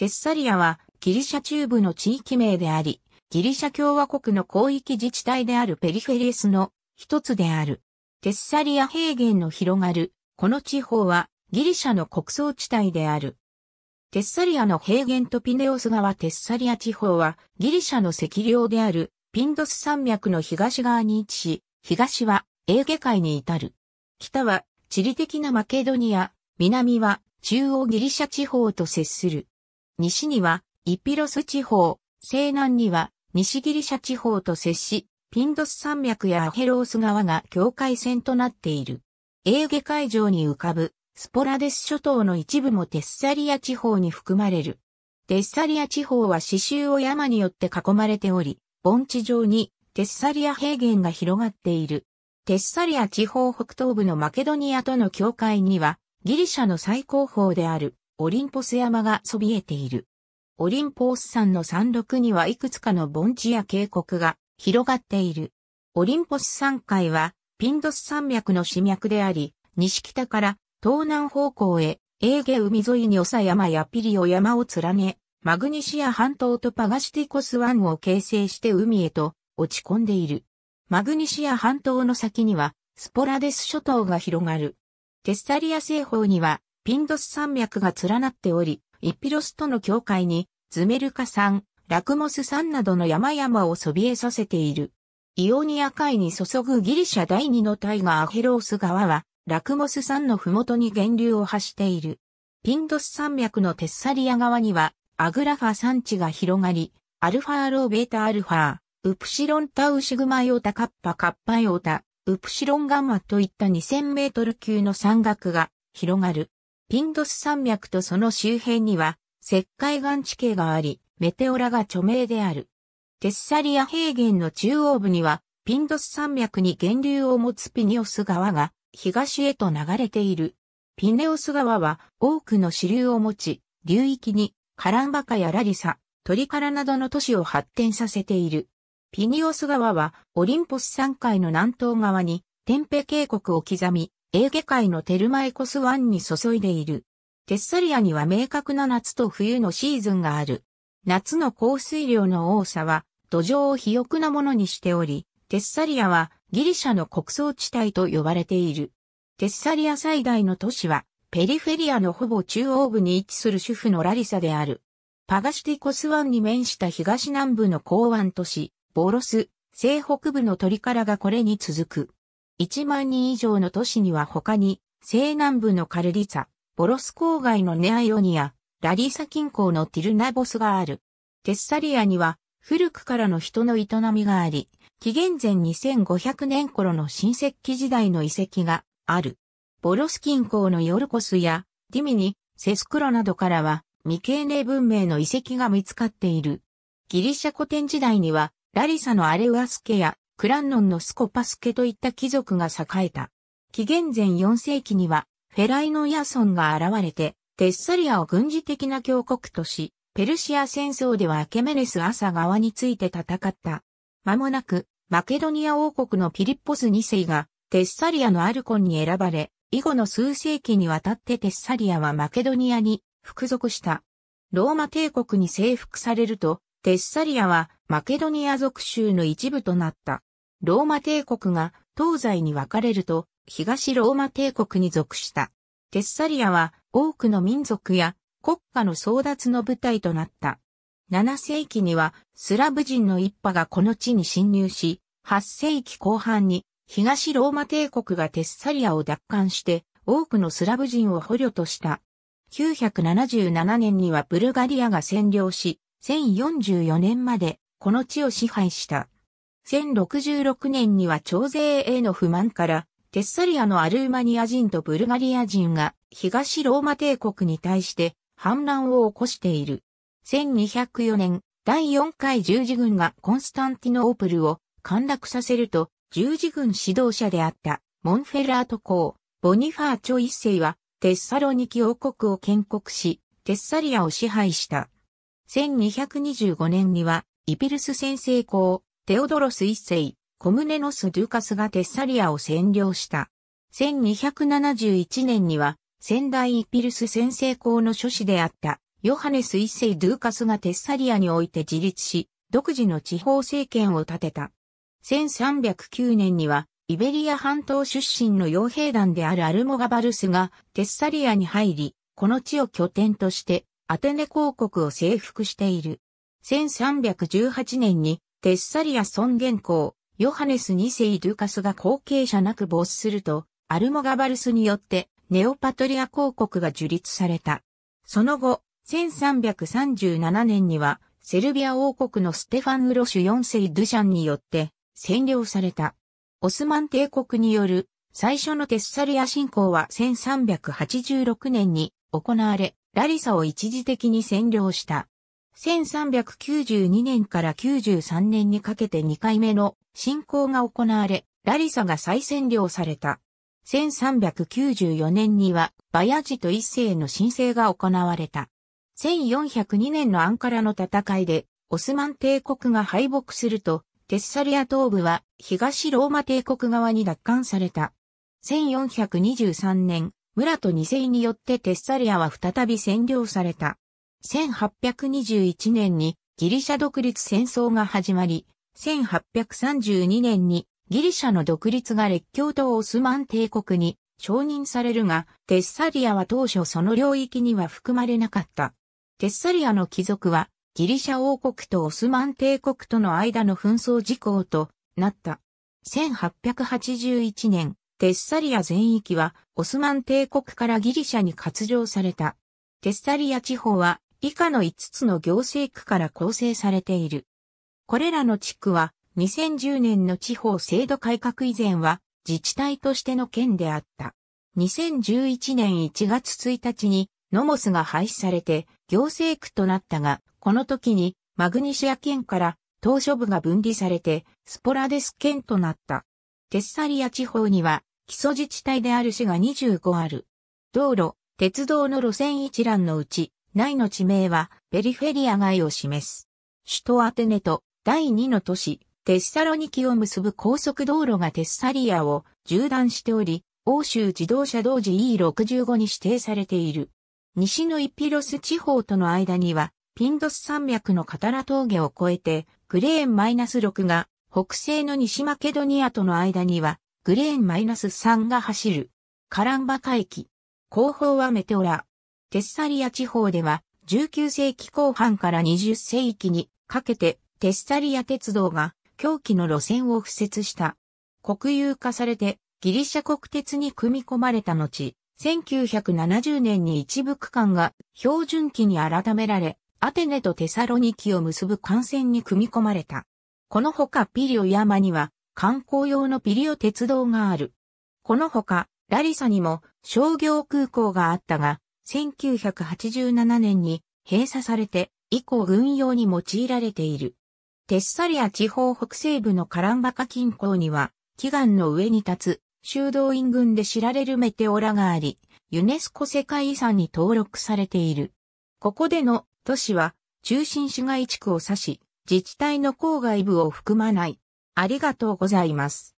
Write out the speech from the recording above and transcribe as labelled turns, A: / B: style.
A: テッサリアはギリシャ中部の地域名であり、ギリシャ共和国の広域自治体であるペリフェリスの一つである。テッサリア平原の広がる、この地方はギリシャの国葬地帯である。テッサリアの平原とピネオス川テッサリア地方はギリシャの赤領であるピンドス山脈の東側に位置し、東はエーゲ海に至る。北は地理的なマケドニア、南は中央ギリシャ地方と接する。西にはイピロス地方、西南には西ギリシャ地方と接し、ピンドス山脈やアヘロース川が境界線となっている。エーゲ海上に浮かぶスポラデス諸島の一部もテッサリア地方に含まれる。テッサリア地方は刺繍を山によって囲まれており、盆地上にテッサリア平原が広がっている。テッサリア地方北東部のマケドニアとの境界には、ギリシャの最高峰であるオリンポス山がそびえている。オリンポース山の山麓にはいくつかの盆地や渓谷が広がっている。オリンポス山海はピンドス山脈の死脈であり、西北から東南方向へ、エーゲ海沿いにオサ山やピリオ山を連ね、マグニシア半島とパガシティコス湾を形成して海へと落ち込んでいる。マグニシア半島の先にはスポラデス諸島が広がる。テッサリア西方にはピンドス山脈が連なっており、イピロスとの境界に、ズメルカ山、ラクモス山などの山々をそびえさせている。イオニア海に注ぐギリシャ第二の大河アヘロース川は、ラクモス山の麓に源流を発している。ピンドス山脈のテッサリア側には、アグラファ山地が広がり、アルファアローベータアルファー、ウプシロンタウシグマヨータカッパカッパヨータ、ウプシロンガンマといった2000メートル級の山岳が広がる。ピンドス山脈とその周辺には石灰岩地形があり、メテオラが著名である。テッサリア平原の中央部には、ピンドス山脈に源流を持つピニオス川が東へと流れている。ピネオス川は多くの支流を持ち、流域にカランバカやラリサ、トリカラなどの都市を発展させている。ピニオス川はオリンポス山海の南東側にテンペ渓谷を刻み、エーゲ海のテルマエコス湾に注いでいる。テッサリアには明確な夏と冬のシーズンがある。夏の降水量の多さは土壌を肥沃なものにしており、テッサリアはギリシャの国倉地帯と呼ばれている。テッサリア最大の都市はペリフェリアのほぼ中央部に位置する主婦のラリサである。パガシティコス湾に面した東南部の港湾都市、ボロス、西北部のトリカラがこれに続く。1万人以上の都市には他に、西南部のカルリツァ、ボロス郊外のネアイオニア、ラリサ近郊のティルナボスがある。テッサリアには古くからの人の営みがあり、紀元前2500年頃の新石器時代の遺跡がある。ボロス近郊のヨルコスやディミニ、セスクロなどからは未経年文明の遺跡が見つかっている。ギリシャ古典時代にはラリサのアレウアスケやクランノンのスコパスケといった貴族が栄えた。紀元前4世紀には、フェライノヤソンが現れて、テッサリアを軍事的な強国とし、ペルシア戦争ではアケメネス朝側について戦った。間もなく、マケドニア王国のピリッポス2世が、テッサリアのアルコンに選ばれ、以後の数世紀にわたってテッサリアはマケドニアに服属した。ローマ帝国に征服されると、テッサリアはマケドニア属州の一部となった。ローマ帝国が東西に分かれると東ローマ帝国に属した。テッサリアは多くの民族や国家の争奪の舞台となった。7世紀にはスラブ人の一派がこの地に侵入し、8世紀後半に東ローマ帝国がテッサリアを奪還して多くのスラブ人を捕虜とした。977年にはブルガリアが占領し、1044年までこの地を支配した。1066年には徴税への不満から、テッサリアのアルーマニア人とブルガリア人が東ローマ帝国に対して反乱を起こしている。1204年、第4回十字軍がコンスタンティノープルを陥落させると、十字軍指導者であったモンフェラート公、ボニファーチョ一世はテッサロニキ王国を建国し、テッサリアを支配した。1225年にはイピルス先生公、テオドロス一世、コムネノス・ドゥカスがテッサリアを占領した。1271年には、仙台イピルス先制校の諸子であった、ヨハネス一世・ドゥカスがテッサリアにおいて自立し、独自の地方政権を立てた。1309年には、イベリア半島出身の傭兵団であるアルモガバルスがテッサリアに入り、この地を拠点としてアテネ公国を征服している。1318年にテッサリア尊元公、ヨハネス2世ドゥカスが後継者なく没すると、アルモガバルスによってネオパトリア公国が樹立された。その後、1337年には、セルビア王国のステファン・ウロシュ4世ドゥシャンによって占領された。オスマン帝国による最初のテッサリア侵攻は1386年に行われ、ラリサを一時的に占領した。1392年から93年にかけて2回目の侵攻が行われ、ラリサが再占領された。1394年には、バヤジと一世の申請が行われた。1402年のアンカラの戦いで、オスマン帝国が敗北すると、テッサリア東部は東ローマ帝国側に奪還された。1423年、ムラ二世によってテッサリアは再び占領された。1821年にギリシャ独立戦争が始まり、1832年にギリシャの独立が列強とオスマン帝国に承認されるが、テッサリアは当初その領域には含まれなかった。テッサリアの貴族はギリシャ王国とオスマン帝国との間の紛争事項となった。1881年、テッサリア全域はオスマン帝国からギリシャに割譲された。テッサリア地方は以下の5つの行政区から構成されている。これらの地区は2010年の地方制度改革以前は自治体としての県であった。2011年1月1日にノモスが廃止されて行政区となったが、この時にマグニシア県から島初部が分離されてスポラデス県となった。テッサリア地方には基礎自治体である市が25ある。道路、鉄道の路線一覧のうち内の地名はペリフェリア外を示す。首都アテネと第2の都市、テッサロニキを結ぶ高速道路がテッサリアを縦断しており、欧州自動車同時 E65 に指定されている。西のイピロス地方との間には、ピンドス山脈のカタラ峠を越えて、グレーン -6 が、北西の西マケドニアとの間には、グレーン -3 が走る。カランバ海域。後方はメテオラ。テッサリア地方では19世紀後半から20世紀にかけてテッサリア鉄道が狂気の路線を敷設した。国有化されてギリシャ国鉄に組み込まれた後、1970年に一部区間が標準期に改められ、アテネとテサロニキを結ぶ幹線に組み込まれた。このほかピリオ山には観光用のピリオ鉄道がある。このほかラリサにも商業空港があったが、1987年に閉鎖されて以降軍用に用いられている。テッサリア地方北西部のカランバカ近郊には、祈願の上に立つ修道院群で知られるメテオラがあり、ユネスコ世界遺産に登録されている。ここでの都市は中心市街地区を指し、自治体の郊外部を含まない。ありがとうございます。